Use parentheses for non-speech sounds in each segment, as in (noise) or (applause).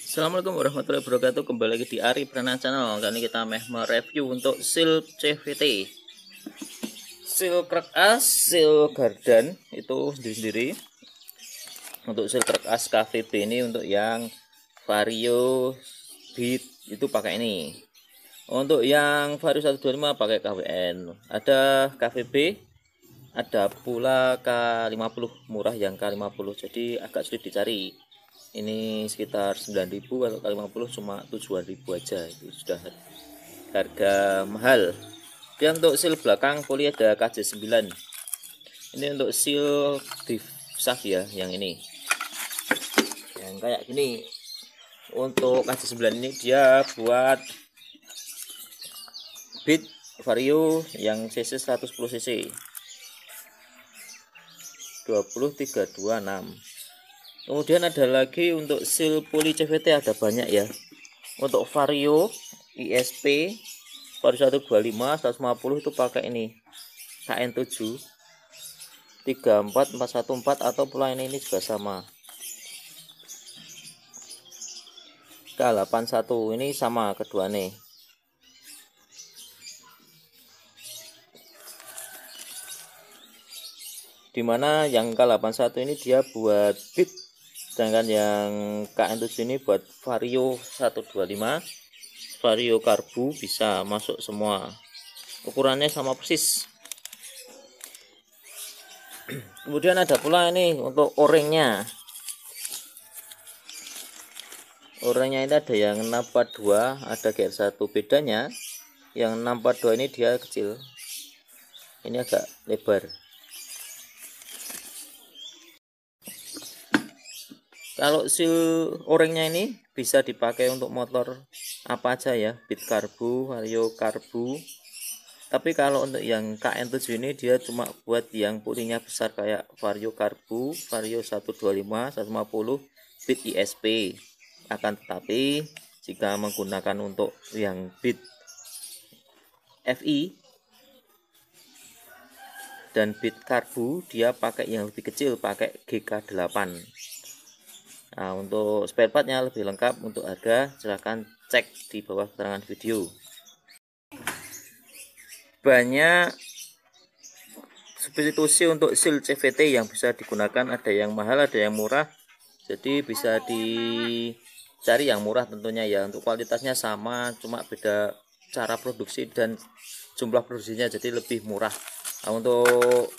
Assalamualaikum warahmatullahi wabarakatuh Kembali lagi di Ari Pranah Channel Kali ini kita meh mereview untuk seal CVT Seal crack as, seal garden Itu sendiri-sendiri Untuk seal crack as KVT ini Untuk yang vario Beat itu pakai ini Untuk yang vario 125 pakai KWN Ada KVB ada pula K50 murah yang K50 jadi agak sulit dicari ini sekitar 9000 kalau K50 cuma 7000 aja itu sudah harga mahal dan untuk seal belakang poli ada KJ9 ini untuk seal di saf ya yang ini yang kayak gini untuk KJ9 ini dia buat bit vario yang cc 110 cc 20326 kemudian ada lagi untuk seal poly CVT ada banyak ya untuk vario ISP baru 125 150 itu pakai ini KN7 34 atau pula ini, ini juga sama K81 ini sama kedua nih dimana yang K81 ini dia buat bit sedangkan yang KN7 ini buat vario 125 vario karbu bisa masuk semua ukurannya sama persis (clears throat) kemudian ada pula ini untuk orangnya orangnya ini ada yang 642 ada GR1 bedanya yang 642 ini dia kecil ini agak lebar kalau si orangnya ini bisa dipakai untuk motor apa aja ya bit karbu vario karbu tapi kalau untuk yang KN7 ini dia cuma buat yang pulihnya besar kayak vario karbu vario 125 150 bit ISP akan tetapi jika menggunakan untuk yang bit FI dan bit karbu dia pakai yang lebih kecil pakai GK8 Nah, untuk spare partnya lebih lengkap untuk harga silahkan cek di bawah keterangan video. Banyak substitusi untuk seal CVT yang bisa digunakan ada yang mahal ada yang murah jadi bisa dicari yang murah tentunya ya untuk kualitasnya sama cuma beda cara produksi dan jumlah produksinya jadi lebih murah nah, untuk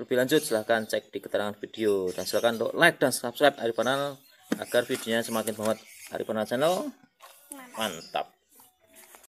lebih lanjut silahkan cek di keterangan video dan silahkan untuk like dan subscribe Arifanal agar videonya semakin banget. Arifanal channel mantap.